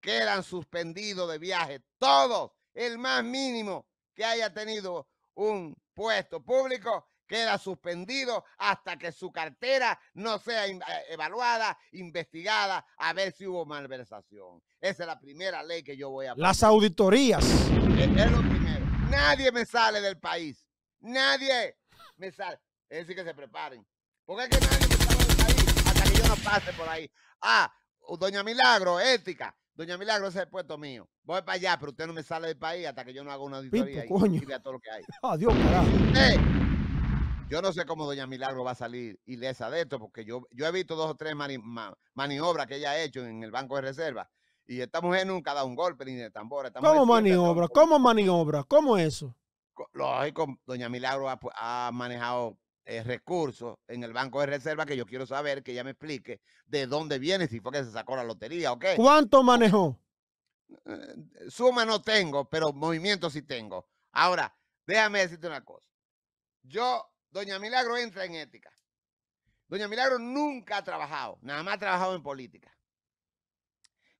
Speaker 2: quedan suspendidos de viaje. Todos, el más mínimo que haya tenido un puesto público, queda suspendido hasta que su cartera no sea eh, evaluada, investigada, a ver si hubo malversación. Esa es la primera ley que yo voy a... Las
Speaker 1: auditorías. E,
Speaker 2: es, lo primero. Nadie me sale del país. Nadie me sale. Es decir, que se preparen. Porque es que nadie me sale del país hasta que yo no pase por ahí. Ah, doña Milagro, ética. Doña Milagro, ese es el puesto mío. Voy para allá, pero usted no me sale del país hasta que yo no haga una auditoría y, coño. vea <laughs> Adiós, carajo. Eh, yo no sé cómo Doña Milagro va a salir ilesa de esto, porque yo, yo he visto dos o tres maniobras que ella ha hecho en el Banco de Reserva. Y esta mujer nunca da un golpe ni de tambora.
Speaker 1: ¿Cómo maniobra? ¿Cómo maniobra? ¿Cómo eso?
Speaker 2: Lógico, Doña Milagro ha, manejado eh, recursos en el Banco de Reserva que yo quiero saber, que ella me explique de dónde viene, si fue que se sacó la lotería o qué. ¿Cuánto manejó? Eh, suma no tengo, pero movimiento sí tengo. Ahora, déjame decirte una cosa. Yo Doña Milagro entra en ética. Doña Milagro nunca ha trabajado, nada más ha trabajado en política.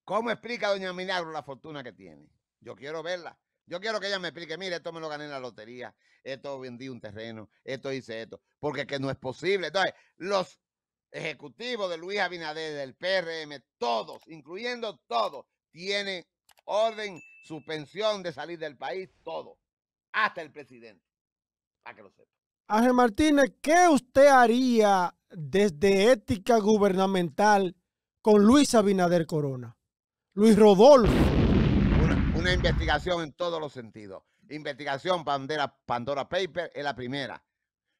Speaker 2: ¿Cómo explica Doña Milagro la fortuna que tiene? Yo quiero verla. Yo quiero que ella me explique, mire, esto me lo gané en la lotería, esto vendí un terreno, esto hice esto, porque que no es posible. Entonces, los ejecutivos de Luis Abinader, del PRM, todos, incluyendo todos, tienen orden, suspensión de salir del país, todo, hasta el presidente, para que lo sepa.
Speaker 1: Ángel Martínez, ¿qué usted haría desde ética gubernamental con Luis Abinader Corona? Luis Rodolfo.
Speaker 2: Una, investigación en todos los sentidos. Investigación Pandora, Pandora Paper es la primera.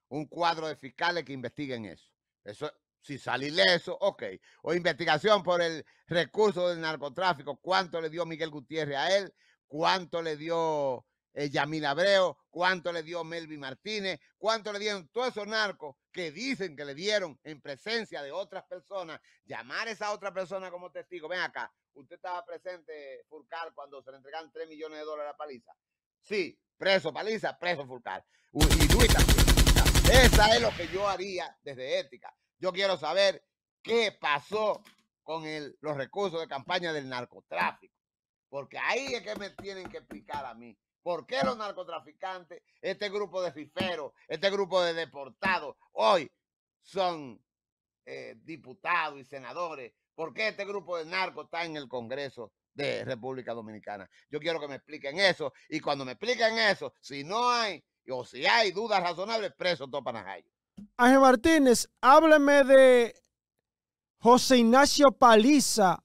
Speaker 2: Un cuadro de fiscales que investiguen eso. Eso si salirle eso, ok. O investigación por el recurso del narcotráfico, cuánto le dio Miguel Gutiérrez a él, cuánto le dio eh, Yamil Abreu, cuánto le dio Melvin Martínez, cuánto le dieron todos esos narcos que dicen que le dieron en presencia de otras personas, llamar a esa otra persona como testigo. Ven acá, usted estaba presente, Furcal, cuando se le entregaron 3 millones de dólares a Paliza. Sí, preso Paliza, preso Furcal. Y Esa es lo que yo haría desde ética. Yo quiero saber qué pasó con los recursos de campaña del narcotráfico. Porque ahí es que me tienen que explicar a mí. ¿Por qué los narcotraficantes, este grupo de fiferos, este grupo de deportados, hoy son eh, diputados y senadores? ¿Por qué este grupo de narcos está en el Congreso de República Dominicana? Yo quiero que me expliquen eso. Y cuando me expliquen eso, si no hay o si hay dudas razonables, preso Topanajayo.
Speaker 1: Ángel Martínez, hábleme de José Ignacio Paliza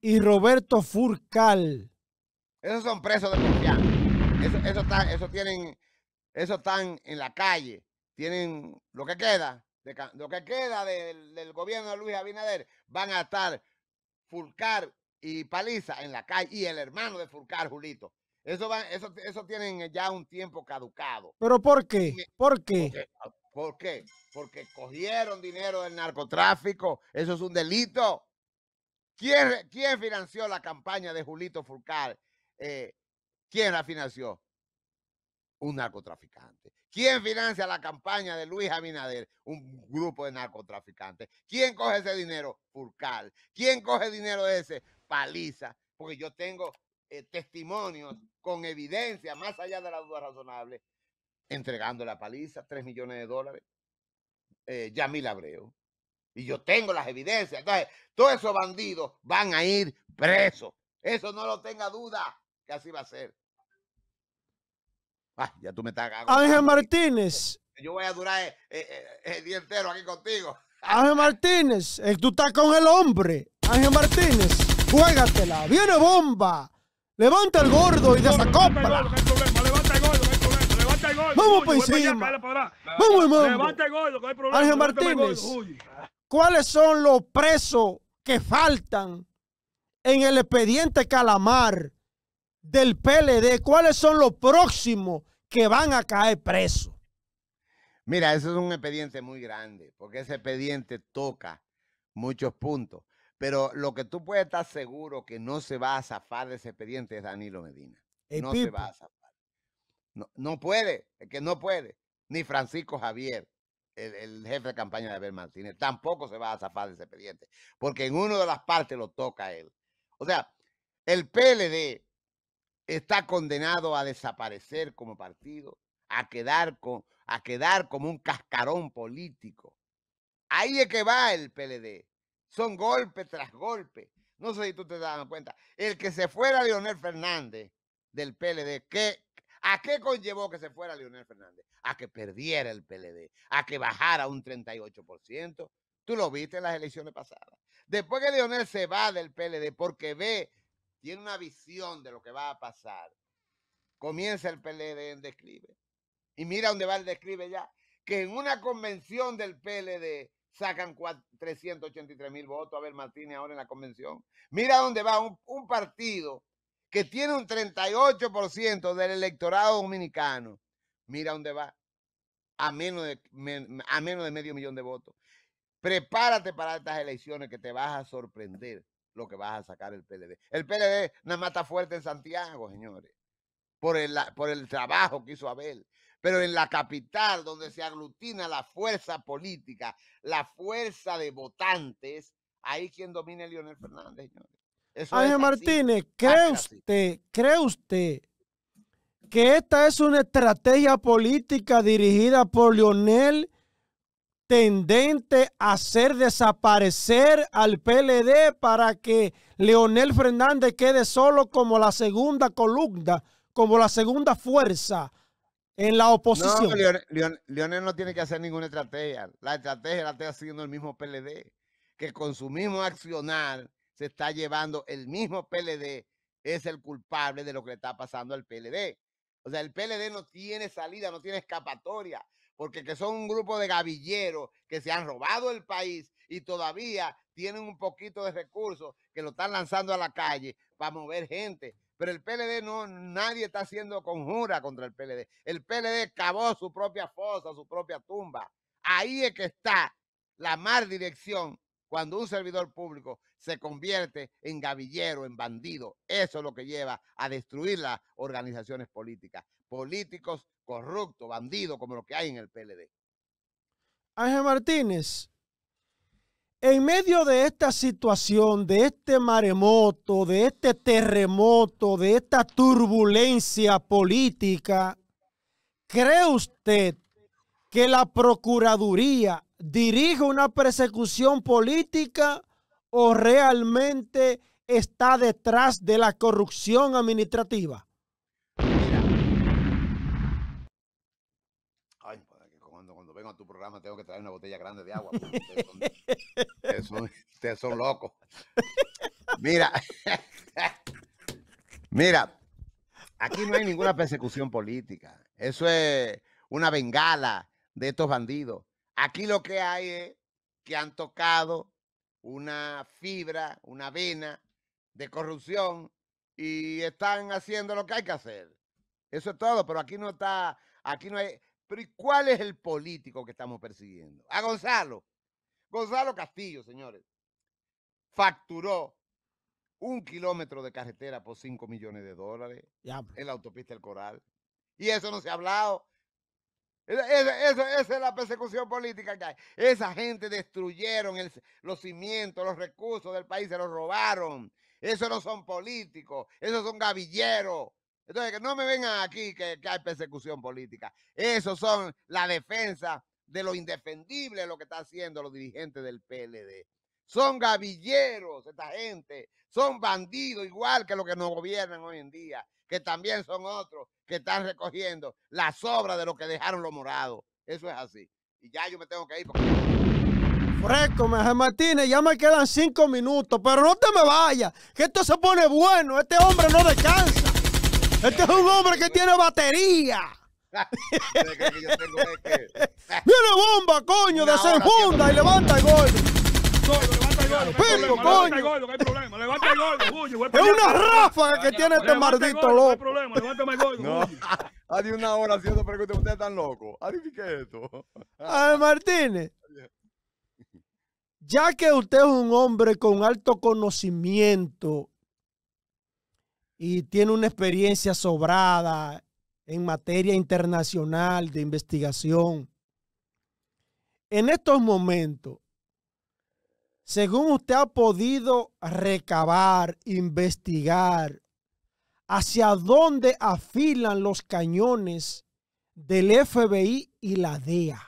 Speaker 1: y Roberto Furcal.
Speaker 2: Esos son presos de confianza eso, eso tienen, eso están en la calle. Tienen lo que queda, lo que queda del, gobierno de Luis Abinader, van a estar Fulcar y Paliza en la calle y el hermano de Fulcar, Julito. Eso, eso, tienen ya un tiempo caducado. ¿Pero por qué? ¿Por qué? Ah, ¿Por qué? Porque cogieron dinero del narcotráfico. Eso es un delito. ¿Quién, quién financió la campaña de Julito Fulcar eh, ¿Quién la financió? Un narcotraficante. ¿Quién financia la campaña de Luis Abinader? Un grupo de narcotraficantes. ¿Quién coge ese dinero? Furcal. ¿Quién coge dinero de ese? Paliza. Porque yo tengo eh, testimonios con evidencia, más allá de la duda razonable, entregando la paliza, 3 millones de dólares, eh, Yamil Abreu. Y yo tengo las evidencias. Entonces, todos esos bandidos van a ir presos. Eso no lo tenga duda que así va a ser. Ah, ya tú me estás cagando. Ángel Martínez. Yo voy a durar el, eh, eh, eh, el día entero aquí contigo.
Speaker 1: Ángel Martínez, tú estás con el hombre. Ángel Martínez, juégatela. Viene bomba. Levanta el gordo y desacopla Vamos para encima. Vamos, Levanta el gordo, que hay problema. Ángel Martínez, ¿cuáles son los presos que faltan en el expediente Calamar del PLD, ¿cuáles son los próximos
Speaker 2: que van a caer presos? Mira, eso es un expediente muy grande, porque ese expediente toca muchos puntos. Pero lo que tú puedes estar seguro que no se va a zafar de ese expediente es Danilo Medina. no se va a zafar. No, puede, es que no puede. Ni Francisco Javier, el, el, jefe de campaña de Abel Martínez, tampoco se va a zafar de ese expediente. Porque en una de las partes lo toca él. O sea, el PLD está condenado a desaparecer como partido, a quedar, con, a quedar como un cascarón político. Ahí es que va el PLD. Son golpe tras golpe. No sé si tú te das cuenta. El que se fuera Leonel Fernández del PLD, ¿qué, ¿a qué conllevó que se fuera Leonel Fernández? A que perdiera el PLD, a que bajara un 38%. Tú lo viste en las elecciones pasadas. Después que Leonel se va del PLD porque ve tiene una visión de lo que va a pasar, comienza el PLD en Describe. Y mira dónde va el Describe ya, que en una convención del PLD sacan 383 mil votos, a ver Martínez ahora en la convención. Mira dónde va un, partido que tiene un 38% del electorado dominicano. Mira dónde va. A menos, de, a menos de medio millón de votos. Prepárate para estas elecciones que te vas a sorprender lo que vas a sacar el PLD. El PLD nada más está fuerte en Santiago, señores, por el, por el trabajo que hizo Abel. Pero en la capital, donde se aglutina la fuerza política, la fuerza de votantes, ahí quien domina Lionel Fernández, señores. Ángel
Speaker 1: Martínez, ¿cree usted, cree usted que esta es una estrategia política dirigida por Lionel? tendente a hacer desaparecer al PLD para que Leonel Fernández quede solo como la segunda columna, como la segunda fuerza en la oposición.
Speaker 2: Leonel, no tiene que hacer ninguna estrategia. La estrategia la está haciendo el mismo PLD, que con su mismo accionar se está llevando el mismo PLD, es el culpable de lo que le está pasando al PLD. O sea, el PLD no tiene salida, no tiene escapatoria porque que son un grupo de gavilleros que se han robado el país y todavía tienen un poquito de recursos que lo están lanzando a la calle para mover gente. Pero el PLD no, nadie está haciendo conjura contra el PLD. El PLD cavó su propia fosa, su propia tumba. Ahí es que está la mal dirección cuando un servidor público se convierte en gavillero, en bandido. Eso es lo que lleva a destruir las organizaciones políticas. Políticos corrupto, bandido, como lo que hay en el PLD.
Speaker 1: Ángel Martínez, en medio de esta situación, de este maremoto, de este terremoto, de esta turbulencia política, ¿cree usted que la Procuraduría dirige una persecución política o realmente está detrás de la corrupción administrativa?
Speaker 2: tengo que traer una botella grande de agua. Ustedes son locos. Mira, <laughs> mira, aquí no hay ninguna persecución política. Eso es una bengala de estos bandidos. Aquí lo que hay es que han tocado una fibra, una vena de corrupción y están haciendo lo que hay que hacer. Eso es todo, pero aquí no está, aquí no hay, pero ¿y cuál es el político que estamos persiguiendo? A Gonzalo. Gonzalo Castillo, señores, facturó un kilómetro de carretera por 5 millones de dólares en la autopista El Coral. Y eso no se ha hablado. Esa, es la persecución política que hay. Esa gente destruyeron los cimientos, los recursos del país, se los robaron. Esos no son políticos, esos son gavilleros. Entonces, que no me vengan aquí que, hay persecución política. Eso son la defensa de lo indefendible lo que están haciendo los dirigentes del PLD. Son gavilleros esta gente, son bandidos igual que los que nos gobiernan hoy en día, que también son otros que están recogiendo las obras de lo que dejaron los morados. Eso es así. Y ya yo me tengo que ir. fresco
Speaker 1: Fresco, Martínez, ya me quedan cinco minutos, pero no te me vayas, que esto se pone bueno, este hombre no descansa. Este es un hombre que tiene batería. Viene bomba, coño, ¡De desenfunda y levanta el gol. Pico, coño. Levanta
Speaker 2: el gordo, Es una ráfaga que tiene este maldito loco. No hay problema, el este <laughs> di una hora haciendo preguntas, ustedes están locos. es esto. A ver,
Speaker 1: Martínez. <laughs> Ya que usted es un hombre con alto conocimiento y tiene una experiencia sobrada en materia internacional de investigación. En estos momentos, según usted ha podido recabar, investigar, hacia dónde afilan los cañones del FBI y la DEA.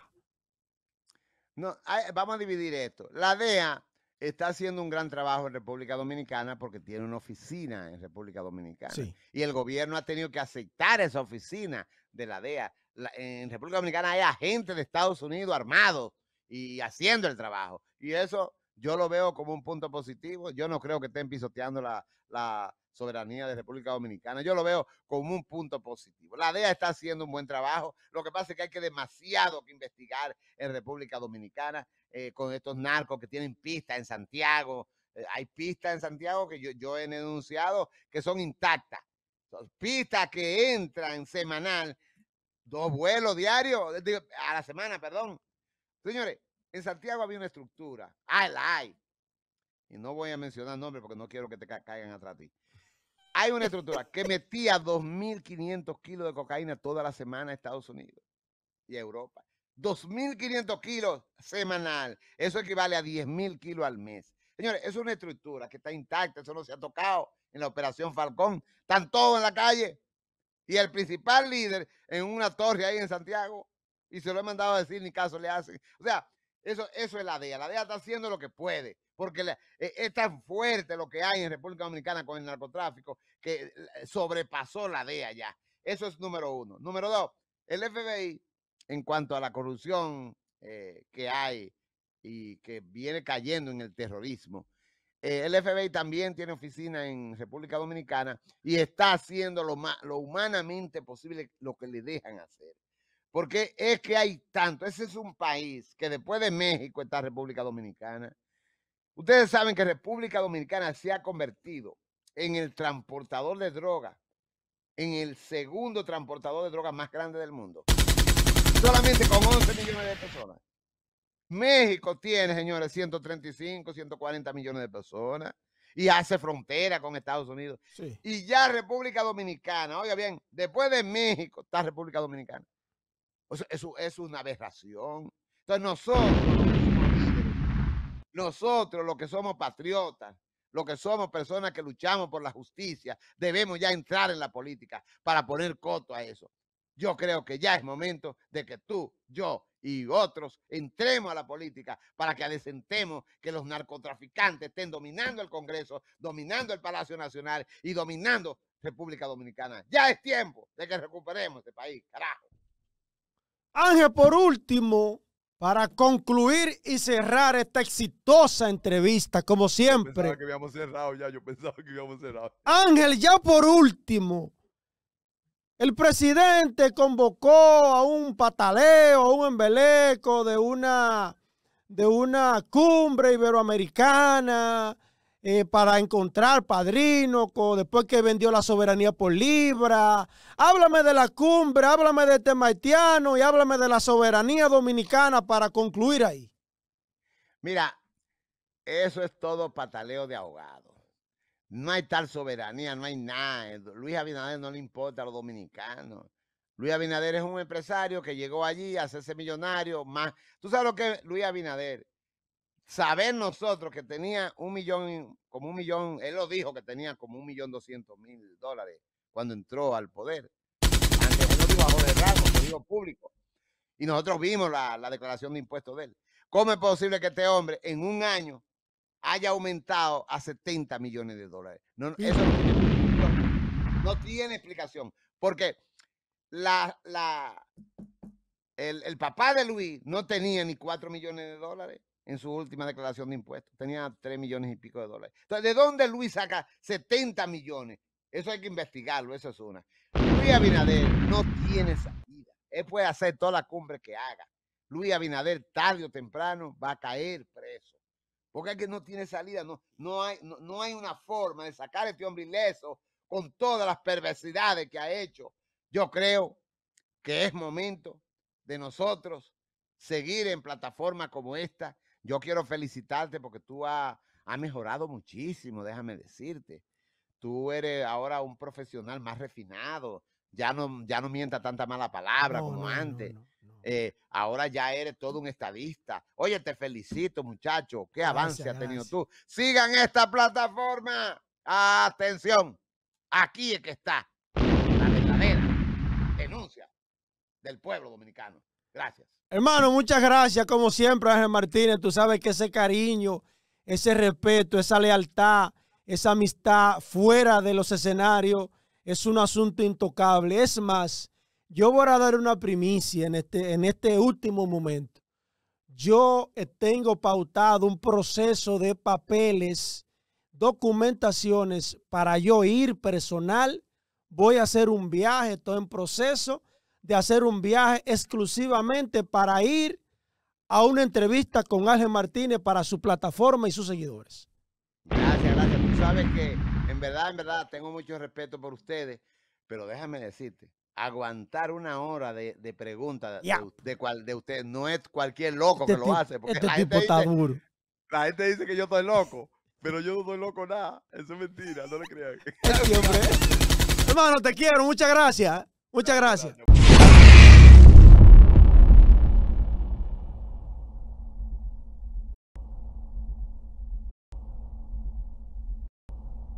Speaker 2: No, vamos a dividir esto. La DEA está haciendo un gran trabajo en República Dominicana porque tiene una oficina en República Dominicana. Y el gobierno ha tenido que aceptar esa oficina de la DEA. en República Dominicana hay agentes de Estados Unidos armados y haciendo el trabajo. Y eso yo lo veo como un punto positivo. Yo no creo que estén pisoteando la, soberanía de República Dominicana. Yo lo veo como un punto positivo. La DEA está haciendo un buen trabajo. Lo que pasa es que hay que demasiado que investigar en República Dominicana eh, con estos narcos que tienen pistas en Santiago. Eh, hay pistas en Santiago que yo, yo he denunciado que son intactas. Son pistas que entran semanal, dos vuelos diarios, a la semana, perdón. Señores, en Santiago había una estructura. la hay. Y no voy a mencionar nombres porque no quiero que te caigan atrás de ti. Hay una estructura que metía 2.500 kilos de cocaína toda la semana a Estados Unidos y a Europa. 2.500 kilos semanal. Eso equivale a 10.000 kilos al mes. Señores, es una estructura que está intacta. Eso no se ha tocado en la operación Falcón. Están todos en la calle. Y el principal líder en una torre ahí en Santiago. Y se lo he mandado a decir, ni caso le hacen. O sea, eso, eso es la DEA. La DEA está haciendo lo que puede, porque e, es tan fuerte lo que hay en República Dominicana con el narcotráfico que eh, sobrepasó la DEA ya. Eso es número uno. Número dos, el FBI, en cuanto a la corrupción eh, que hay y que viene cayendo en el terrorismo, eh, el FBI también tiene oficina en República Dominicana y está haciendo lo, lo humanamente posible lo que le dejan hacer. Porque es que hay tanto. Ese es un país que después de México está República Dominicana. Ustedes saben que República Dominicana se ha convertido en el transportador de drogas. en el segundo transportador de drogas más grande del mundo. Solamente con 11 millones de personas. México tiene, señores, 135, 140 millones de personas y hace frontera con Estados Unidos. Y ya República Dominicana, oiga bien, después de México está República Dominicana es una aberración. Entonces nosotros, nosotros los que somos patriotas, los que somos personas que luchamos por la justicia, debemos ya entrar en la política para poner coto a eso. Yo creo que ya es momento de que tú, yo y otros entremos a la política para que adecentemos que los narcotraficantes estén dominando el Congreso, dominando el Palacio Nacional y dominando República Dominicana. Ya es tiempo de que recuperemos este país, carajo.
Speaker 1: Ángel, por último, para concluir y cerrar esta exitosa entrevista, como siempre. Yo pensaba
Speaker 2: que habíamos cerrado ya, yo pensaba que habíamos cerrado.
Speaker 1: Ángel, ya por último, el presidente convocó a un pataleo, a un embeleco de una, de una cumbre iberoamericana eh, para encontrar padrino, después que vendió la soberanía por libra. Háblame de la cumbre, háblame de Temaitiano, este y háblame de la soberanía dominicana para concluir ahí.
Speaker 2: Mira, eso es todo pataleo de ahogado. No hay tal soberanía, no hay nada. Luis Abinader no le importa a los dominicanos. Luis Abinader es un empresario que llegó allí a hacerse millonario. Más. Tú sabes lo que Luis Abinader saber nosotros que tenía un millón, como un millón, él lo dijo que tenía como un millón doscientos mil dólares cuando entró al poder. Antes lo dijo lo dijo público. Y nosotros vimos la, declaración de impuestos de él. ¿Cómo es posible que este hombre en un año haya aumentado a 70 millones de dólares? No, eso no, tiene, explicación. Porque la, la, el, papá de Luis no tenía ni cuatro millones de dólares en su última declaración de impuestos. Tenía 3 millones y pico de dólares. Entonces, ¿de dónde Luis saca 70 millones? Eso hay que investigarlo, eso es una. Luis Abinader no tiene salida. Él puede hacer toda la cumbre que haga. Luis Abinader, tarde o temprano, va a caer preso. Porque es que no tiene salida, no, no, hay, no, hay una forma de sacar a este hombre ileso con todas las perversidades que ha hecho. Yo creo que es momento de nosotros seguir en plataformas como esta, yo quiero felicitarte porque tú has ha mejorado muchísimo, déjame decirte. Tú eres ahora un profesional más refinado, ya no, ya no mienta tanta mala palabra como antes. Eh, ahora ya eres todo un estadista. Oye, te felicito, muchacho. Qué avance has tenido tú. Sigan esta plataforma. Atención. Aquí es que está la verdadera denuncia del pueblo dominicano. Gracias.
Speaker 1: Hermano, muchas gracias, como siempre, Ángel Martínez. Tú sabes que ese cariño, ese respeto, esa lealtad, esa amistad fuera de los escenarios es un asunto intocable. Es más, yo voy a dar una primicia en este, en este último momento. Yo tengo pautado un proceso de papeles, documentaciones para yo ir personal. Voy a hacer un viaje, todo en proceso de hacer un viaje exclusivamente para ir a una entrevista con Ángel Martínez para su plataforma y sus seguidores.
Speaker 2: Gracias, gracias. Tú sabes que en verdad, en verdad, tengo mucho respeto por ustedes, pero déjame decirte, aguantar una hora de, de preguntas de, de, de usted no es cualquier loco este que lo hace. Porque este la, gente dice, la gente dice que yo estoy loco, pero yo no estoy loco nada. Eso es mentira, no le crean. <laughs>
Speaker 1: Este hermano, te quiero, muchas gracias. Muchas gracias.